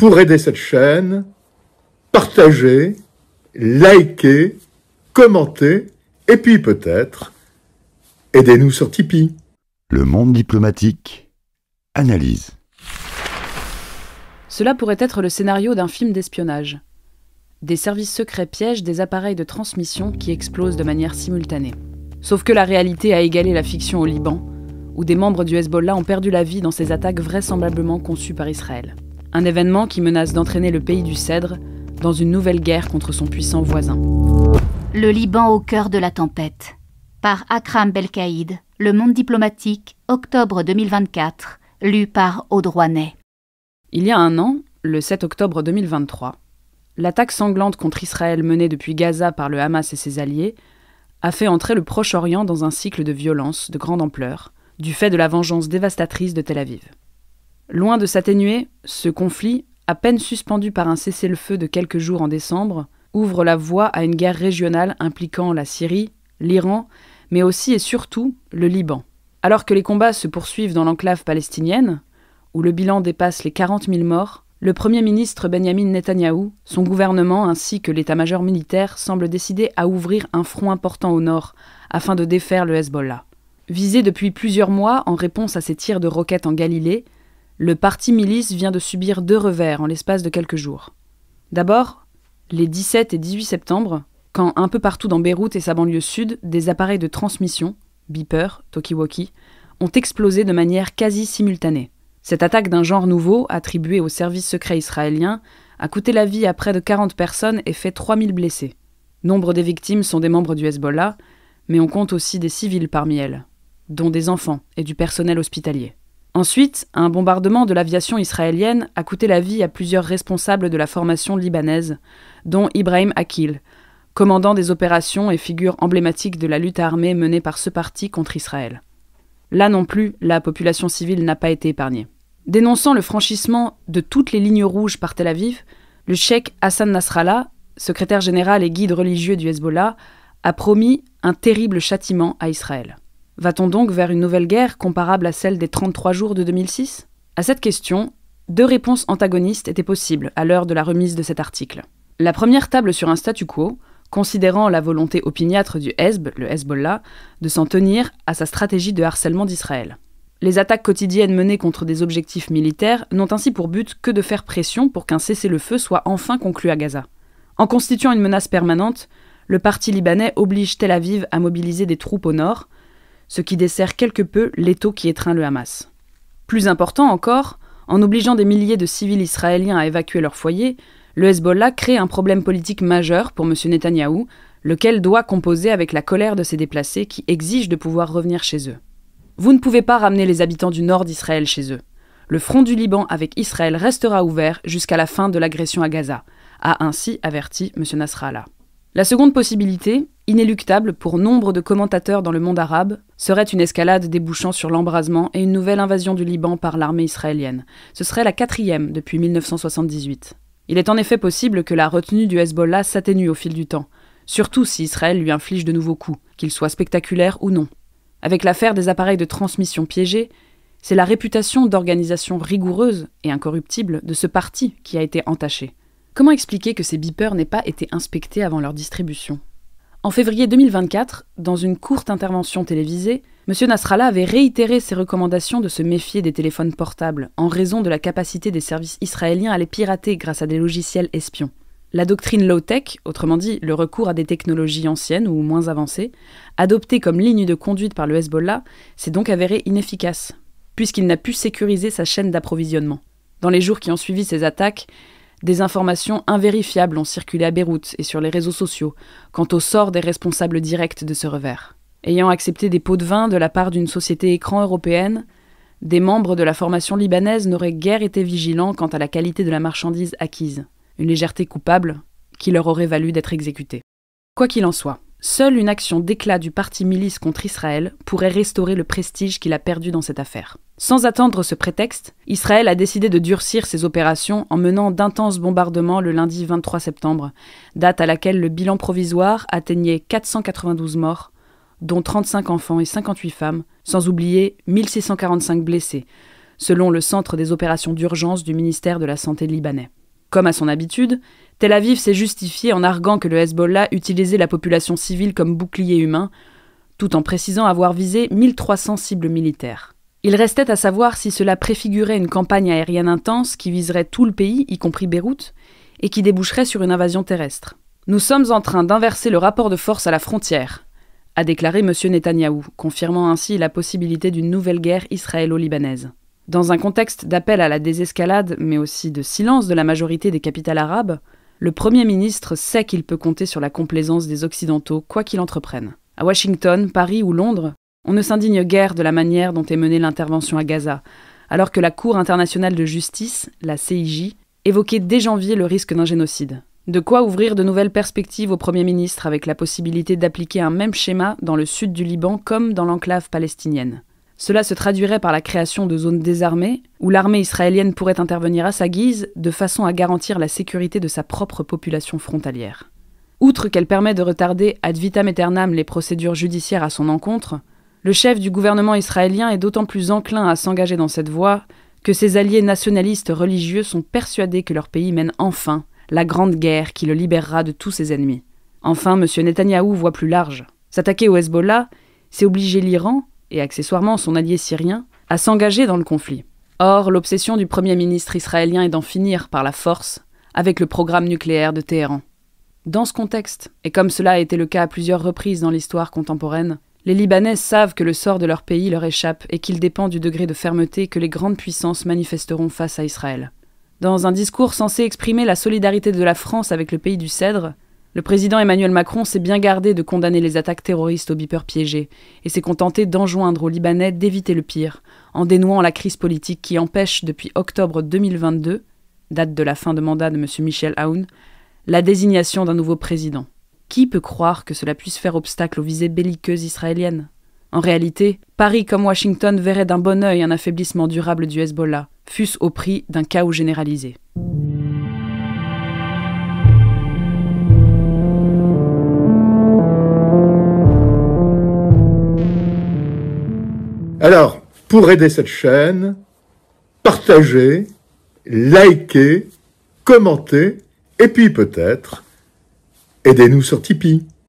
pour aider cette chaîne, partagez, likez, commentez, et puis peut-être, aidez-nous sur Tipeee. Le monde diplomatique, analyse. Cela pourrait être le scénario d'un film d'espionnage. Des services secrets piègent des appareils de transmission qui explosent de manière simultanée. Sauf que la réalité a égalé la fiction au Liban, où des membres du Hezbollah ont perdu la vie dans ces attaques vraisemblablement conçues par Israël un événement qui menace d'entraîner le pays du Cèdre dans une nouvelle guerre contre son puissant voisin. Le Liban au cœur de la tempête. Par Akram Belkaïd, Le Monde diplomatique, octobre 2024, lu par Audrouanet. Il y a un an, le 7 octobre 2023, l'attaque sanglante contre Israël menée depuis Gaza par le Hamas et ses alliés a fait entrer le Proche-Orient dans un cycle de violence de grande ampleur, du fait de la vengeance dévastatrice de Tel Aviv. Loin de s'atténuer, ce conflit, à peine suspendu par un cessez-le-feu de quelques jours en décembre, ouvre la voie à une guerre régionale impliquant la Syrie, l'Iran, mais aussi et surtout le Liban. Alors que les combats se poursuivent dans l'enclave palestinienne, où le bilan dépasse les 40 000 morts, le Premier ministre Benjamin Netanyahou, son gouvernement ainsi que l'état-major militaire semblent décider à ouvrir un front important au nord afin de défaire le Hezbollah. Visé depuis plusieurs mois en réponse à ces tirs de roquettes en Galilée, le parti milice vient de subir deux revers en l'espace de quelques jours. D'abord, les 17 et 18 septembre, quand un peu partout dans Beyrouth et sa banlieue sud, des appareils de transmission, beepers, talkie-walkie, ont explosé de manière quasi simultanée. Cette attaque d'un genre nouveau, attribuée au service secret israélien, a coûté la vie à près de 40 personnes et fait 3000 blessés. Nombre des victimes sont des membres du Hezbollah, mais on compte aussi des civils parmi elles, dont des enfants et du personnel hospitalier. Ensuite, un bombardement de l'aviation israélienne a coûté la vie à plusieurs responsables de la formation libanaise, dont Ibrahim Akil, commandant des opérations et figure emblématique de la lutte armée menée par ce parti contre Israël. Là non plus, la population civile n'a pas été épargnée. Dénonçant le franchissement de toutes les lignes rouges par Tel Aviv, le cheikh Hassan Nasrallah, secrétaire général et guide religieux du Hezbollah, a promis un terrible châtiment à Israël. Va-t-on donc vers une nouvelle guerre comparable à celle des 33 jours de 2006 À cette question, deux réponses antagonistes étaient possibles à l'heure de la remise de cet article. La première table sur un statu quo, considérant la volonté opiniâtre du Hezb, le Hezbollah, de s'en tenir à sa stratégie de harcèlement d'Israël. Les attaques quotidiennes menées contre des objectifs militaires n'ont ainsi pour but que de faire pression pour qu'un cessez-le-feu soit enfin conclu à Gaza. En constituant une menace permanente, le parti libanais oblige Tel Aviv à mobiliser des troupes au nord, ce qui dessert quelque peu l'étau qui étreint le Hamas. Plus important encore, en obligeant des milliers de civils israéliens à évacuer leur foyer, le Hezbollah crée un problème politique majeur pour M. Netanyahou, lequel doit composer avec la colère de ses déplacés qui exigent de pouvoir revenir chez eux. Vous ne pouvez pas ramener les habitants du nord d'Israël chez eux. Le front du Liban avec Israël restera ouvert jusqu'à la fin de l'agression à Gaza, a ainsi averti M. Nasrallah. La seconde possibilité, inéluctable pour nombre de commentateurs dans le monde arabe, serait une escalade débouchant sur l'embrasement et une nouvelle invasion du Liban par l'armée israélienne. Ce serait la quatrième depuis 1978. Il est en effet possible que la retenue du Hezbollah s'atténue au fil du temps, surtout si Israël lui inflige de nouveaux coups, qu'ils soient spectaculaires ou non. Avec l'affaire des appareils de transmission piégés, c'est la réputation d'organisation rigoureuse et incorruptible de ce parti qui a été entachée. Comment expliquer que ces beepers n'aient pas été inspectés avant leur distribution en février 2024, dans une courte intervention télévisée, M. Nasrallah avait réitéré ses recommandations de se méfier des téléphones portables en raison de la capacité des services israéliens à les pirater grâce à des logiciels espions. La doctrine low-tech, autrement dit le recours à des technologies anciennes ou moins avancées, adoptée comme ligne de conduite par le Hezbollah, s'est donc avérée inefficace, puisqu'il n'a pu sécuriser sa chaîne d'approvisionnement. Dans les jours qui ont suivi ces attaques, des informations invérifiables ont circulé à Beyrouth et sur les réseaux sociaux quant au sort des responsables directs de ce revers. Ayant accepté des pots de vin de la part d'une société écran européenne, des membres de la formation libanaise n'auraient guère été vigilants quant à la qualité de la marchandise acquise, une légèreté coupable qui leur aurait valu d'être exécutée. Quoi qu'il en soit, seule une action d'éclat du parti milice contre Israël pourrait restaurer le prestige qu'il a perdu dans cette affaire. Sans attendre ce prétexte, Israël a décidé de durcir ses opérations en menant d'intenses bombardements le lundi 23 septembre, date à laquelle le bilan provisoire atteignait 492 morts, dont 35 enfants et 58 femmes, sans oublier 1645 blessés, selon le Centre des opérations d'urgence du ministère de la Santé libanais. Comme à son habitude, Tel Aviv s'est justifié en arguant que le Hezbollah utilisait la population civile comme bouclier humain, tout en précisant avoir visé 1300 cibles militaires. Il restait à savoir si cela préfigurait une campagne aérienne intense qui viserait tout le pays, y compris Beyrouth, et qui déboucherait sur une invasion terrestre. Nous sommes en train d'inverser le rapport de force à la frontière, a déclaré M. Netanyahou, confirmant ainsi la possibilité d'une nouvelle guerre israélo-libanaise. Dans un contexte d'appel à la désescalade, mais aussi de silence de la majorité des capitales arabes, le Premier ministre sait qu'il peut compter sur la complaisance des Occidentaux, quoi qu'il entreprenne. À Washington, Paris ou Londres, on ne s'indigne guère de la manière dont est menée l'intervention à Gaza, alors que la Cour internationale de justice, la CIJ, évoquait dès janvier le risque d'un génocide. De quoi ouvrir de nouvelles perspectives au Premier ministre avec la possibilité d'appliquer un même schéma dans le sud du Liban comme dans l'enclave palestinienne. Cela se traduirait par la création de zones désarmées, où l'armée israélienne pourrait intervenir à sa guise, de façon à garantir la sécurité de sa propre population frontalière. Outre qu'elle permet de retarder ad vitam aeternam les procédures judiciaires à son encontre, le chef du gouvernement israélien est d'autant plus enclin à s'engager dans cette voie que ses alliés nationalistes religieux sont persuadés que leur pays mène enfin la grande guerre qui le libérera de tous ses ennemis. Enfin, M. Netanyahou voit plus large. S'attaquer au Hezbollah, c'est obliger l'Iran, et accessoirement son allié syrien, à s'engager dans le conflit. Or, l'obsession du Premier ministre israélien est d'en finir par la force avec le programme nucléaire de Téhéran. Dans ce contexte, et comme cela a été le cas à plusieurs reprises dans l'histoire contemporaine, les Libanais savent que le sort de leur pays leur échappe et qu'il dépend du degré de fermeté que les grandes puissances manifesteront face à Israël. Dans un discours censé exprimer la solidarité de la France avec le pays du Cèdre, le président Emmanuel Macron s'est bien gardé de condamner les attaques terroristes aux bipeurs piégés et s'est contenté d'enjoindre aux Libanais d'éviter le pire, en dénouant la crise politique qui empêche depuis octobre 2022, date de la fin de mandat de M. Michel Aoun, la désignation d'un nouveau président. Qui peut croire que cela puisse faire obstacle aux visées belliqueuses israéliennes En réalité, Paris comme Washington verrait d'un bon œil un affaiblissement durable du Hezbollah, fût-ce au prix d'un chaos généralisé. Alors, pour aider cette chaîne, partagez, likez, commentez, et puis peut-être Aidez-nous sur Tipeee.